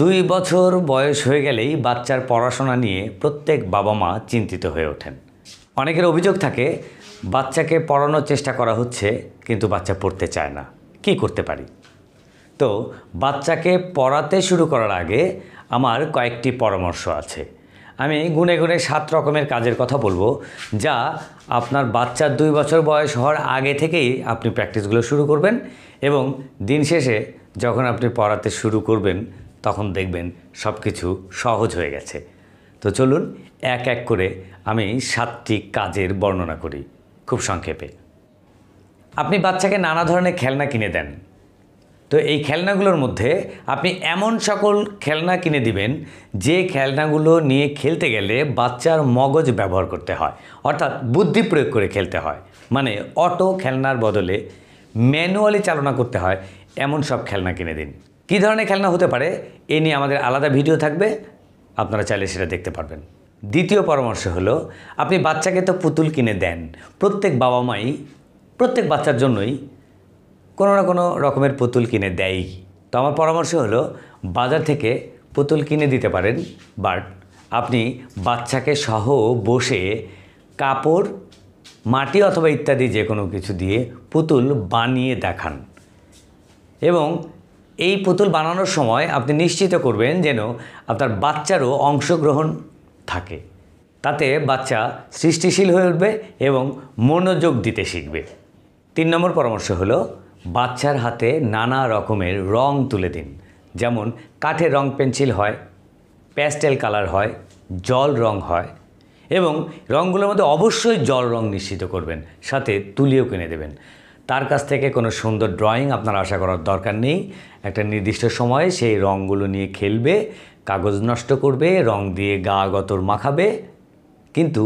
দুই বছর বয়স হয়ে গেলেই বাচ্চার পড়াশোনা নিয়ে প্রত্যেক বাবা মা চিন্তিত হয়ে ওঠেন অনেকের অভিযোগ থাকে বাচ্চাকে পড়ানোর চেষ্টা করা হচ্ছে কিন্তু বাচ্চা পড়তে চায় না কি করতে পারি তো বাচ্চাকে পড়াতে শুরু করার আগে আমার কয়েকটি পরামর্শ আছে আমি গুনে গুনে সাত রকমের কাজের কথা বলবো যা আপনার বাচ্চার দুই বছর বয়স হওয়ার আগে থেকেই আপনি প্র্যাকটিসগুলো শুরু করবেন এবং দিন শেষে যখন আপনি পড়াতে শুরু করবেন তখন দেখবেন সব কিছু সহজ হয়ে গেছে তো চলুন এক এক করে আমি সাতটি কাজের বর্ণনা করি খুব সংক্ষেপে আপনি বাচ্চাকে নানা ধরনের খেলনা কিনে দেন তো এই খেলনাগুলোর মধ্যে আপনি এমন সকল খেলনা কিনে দিবেন যে খেলনাগুলো নিয়ে খেলতে গেলে বাচ্চার মগজ ব্যবহার করতে হয় অর্থাৎ বুদ্ধি প্রয়োগ করে খেলতে হয় মানে অটো খেলনার বদলে ম্যানুয়ালি চালনা করতে হয় এমন সব খেলনা কিনে দিন কি ধরনের খেলনা হতে পারে এ নিয়ে আমাদের আলাদা ভিডিও থাকবে আপনারা চাইলে সেটা দেখতে পারবেন দ্বিতীয় পরামর্শ হলো আপনি বাচ্চাকে তো পুতুল কিনে দেন প্রত্যেক বাবা মাই প্রত্যেক বাচ্চার জন্যই কোনো না কোনো রকমের পুতুল কিনে দেয়ই তো আমার পরামর্শ হলো বাজার থেকে পুতুল কিনে দিতে পারেন বাট আপনি বাচ্চাকে সহ বসে কাপড় মাটি অথবা ইত্যাদি যে কোনো কিছু দিয়ে পুতুল বানিয়ে দেখান এবং এই পুতুল বানানোর সময় আপনি নিশ্চিত করবেন যেন আপনার বাচ্চারও অংশগ্রহণ থাকে তাতে বাচ্চা সৃষ্টিশীল হয়ে উঠবে এবং মনোযোগ দিতে শিখবে তিন নম্বর পরামর্শ হলো বাচ্চার হাতে নানা রকমের রং তুলে দিন যেমন কাঠের রং পেন্সিল হয় প্যাস্টেল কালার হয় জল রং হয় এবং রঙগুলোর মধ্যে অবশ্যই জল রং নিশ্চিত করবেন সাথে তুলিও কিনে দেবেন তার কাছ থেকে কোনো সুন্দর ড্রয়িং আপনার আশা করার দরকার নেই একটা নির্দিষ্ট সময়ে সেই রঙগুলো নিয়ে খেলবে কাগজ নষ্ট করবে রং দিয়ে গা গতর মাখাবে কিন্তু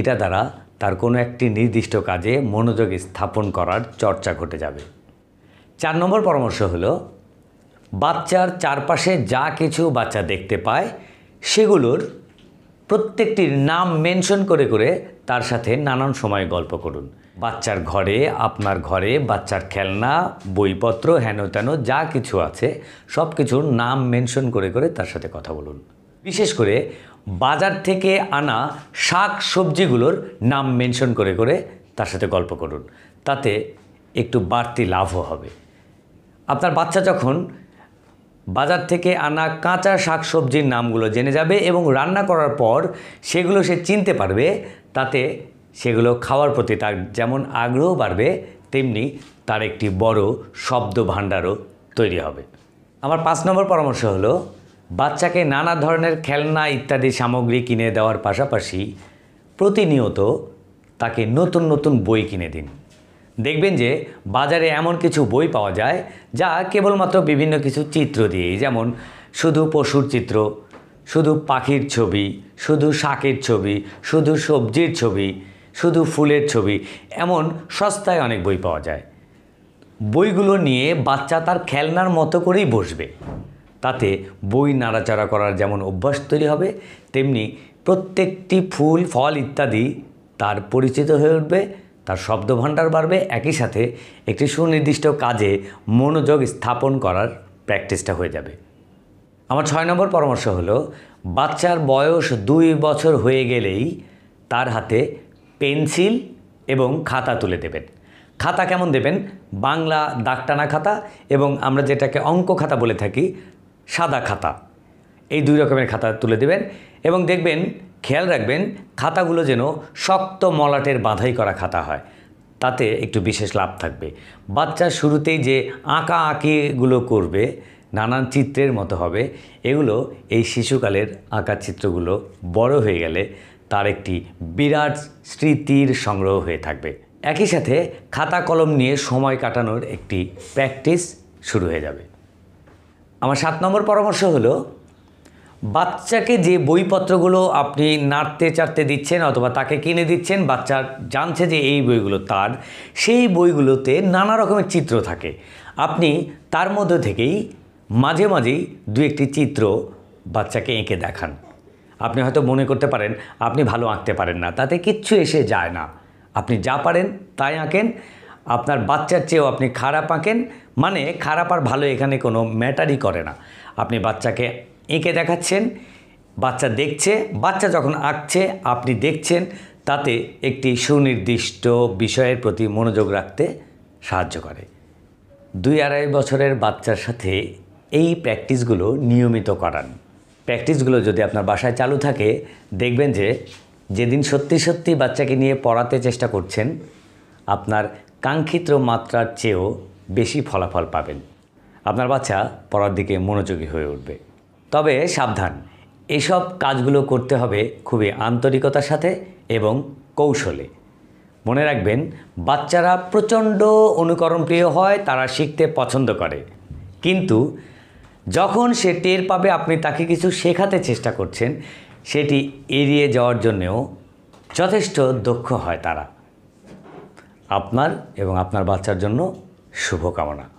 এটা দ্বারা তার কোনো একটি নির্দিষ্ট কাজে মনোযোগ স্থাপন করার চর্চা ঘটে যাবে চার নম্বর পরামর্শ হল বাচ্চার চারপাশে যা কিছু বাচ্চা দেখতে পায় সেগুলোর প্রত্যেকটির নাম মেনশন করে করে তার সাথে নানান সময় গল্প করুন বাচ্চার ঘরে আপনার ঘরে বাচ্চার খেলনা বইপত্র হেন তেন যা কিছু আছে সব কিছুর নাম মেনশন করে করে তার সাথে কথা বলুন বিশেষ করে বাজার থেকে আনা শাক সবজিগুলোর নাম মেনশন করে করে তার সাথে গল্প করুন তাতে একটু বাড়তি লাভও হবে আপনার বাচ্চা যখন বাজার থেকে আনা কাঁচা শাক সবজির নামগুলো জেনে যাবে এবং রান্না করার পর সেগুলো সে চিনতে পারবে তাতে সেগুলো খাওয়ার প্রতি তার যেমন আগ্রহ বাড়বে তেমনি তার একটি বড় শব্দ ভাণ্ডারও তৈরি হবে আমার পাঁচ নম্বর পরামর্শ হলো বাচ্চাকে নানা ধরনের খেলনা ইত্যাদি সামগ্রী কিনে দেওয়ার পাশাপাশি প্রতিনিয়ত তাকে নতুন নতুন বই কিনে দিন দেখবেন যে বাজারে এমন কিছু বই পাওয়া যায় যা কেবলমাত্র বিভিন্ন কিছু চিত্র দিয়ে যেমন শুধু পশুর চিত্র শুধু পাখির ছবি শুধু শাকের ছবি শুধু সবজির ছবি শুধু ফুলের ছবি এমন সস্তায় অনেক বই পাওয়া যায় বইগুলো নিয়ে বাচ্চা তার খেলনার মতো করেই বসবে তাতে বই নাড়াচাড়া করার যেমন অভ্যাস তৈরি হবে তেমনি প্রত্যেকটি ফুল ফল ইত্যাদি তার পরিচিত হয়ে উঠবে তার শব্দভাণ্ডার বাড়বে একই সাথে একটি সুনির্দিষ্ট কাজে মনোযোগ স্থাপন করার প্র্যাকটিসটা হয়ে যাবে আমার ছয় নম্বর পরামর্শ হলো বাচ্চার বয়স দুই বছর হয়ে গেলেই তার হাতে পেন্সিল এবং খাতা তুলে দেবেন খাতা কেমন দেবেন বাংলা দাগটানা খাতা এবং আমরা যেটাকে অঙ্ক খাতা বলে থাকি সাদা খাতা এই দুই রকমের খাতা তুলে দেবেন এবং দেখবেন খেয়াল রাখবেন খাতাগুলো যেন শক্ত মলাটের বাঁধাই করা খাতা হয় তাতে একটু বিশেষ লাভ থাকবে বাচ্চা শুরুতেই যে আঁকা আঁকিগুলো করবে নানান চিত্রের মতো হবে এগুলো এই শিশুকালের আঁকা চিত্রগুলো বড় হয়ে গেলে তার একটি বিরাট স্মৃতির সংগ্রহ হয়ে থাকবে একই সাথে খাতা কলম নিয়ে সময় কাটানোর একটি প্র্যাকটিস শুরু হয়ে যাবে আমার সাত নম্বর পরামর্শ হলো বাচ্চাকে যে বইপত্রগুলো আপনি নাড়তে চাড়তে দিচ্ছেন অথবা তাকে কিনে দিচ্ছেন বাচ্চা জানছে যে এই বইগুলো তার সেই বইগুলোতে নানা রকমের চিত্র থাকে আপনি তার মধ্যে থেকেই মাঝে মাঝেই দু একটি চিত্র বাচ্চাকে এঁকে দেখান আপনি হয়তো মনে করতে পারেন আপনি ভালো আঁকতে পারেন না তাতে কিচ্ছু এসে যায় না আপনি যা পারেন তাই আঁকেন আপনার বাচ্চার চেয়েও আপনি খারাপ আঁকেন মানে খারাপ আর ভালো এখানে কোনো ম্যাটারই করে না আপনি বাচ্চাকে এঁকে দেখাচ্ছেন বাচ্চা দেখছে বাচ্চা যখন আঁকছে আপনি দেখছেন তাতে একটি সুনির্দিষ্ট বিষয়ের প্রতি মনোযোগ রাখতে সাহায্য করে দুই আড়াই বছরের বাচ্চার সাথে এই প্র্যাকটিসগুলো নিয়মিত করান প্র্যাকটিসগুলো যদি আপনার বাসায় চালু থাকে দেখবেন যে যেদিন সত্যি সত্যি বাচ্চাকে নিয়ে পড়াতে চেষ্টা করছেন আপনার কাঙ্ক্ষিত মাত্রার চেয়েও বেশি ফলাফল পাবেন আপনার বাচ্চা পড়ার দিকে মনোযোগী হয়ে উঠবে তবে সাবধান এসব কাজগুলো করতে হবে খুবই আন্তরিকতার সাথে এবং কৌশলে মনে রাখবেন বাচ্চারা প্রচণ্ড অনুকরণপ্রিয় হয় তারা শিখতে পছন্দ করে কিন্তু যখন সে টের পাবে আপনি তাকে কিছু শেখাতে চেষ্টা করছেন সেটি এড়িয়ে যাওয়ার জন্যেও যথেষ্ট দক্ষ হয় তারা আপনার এবং আপনার বাচ্চার জন্য শুভকামনা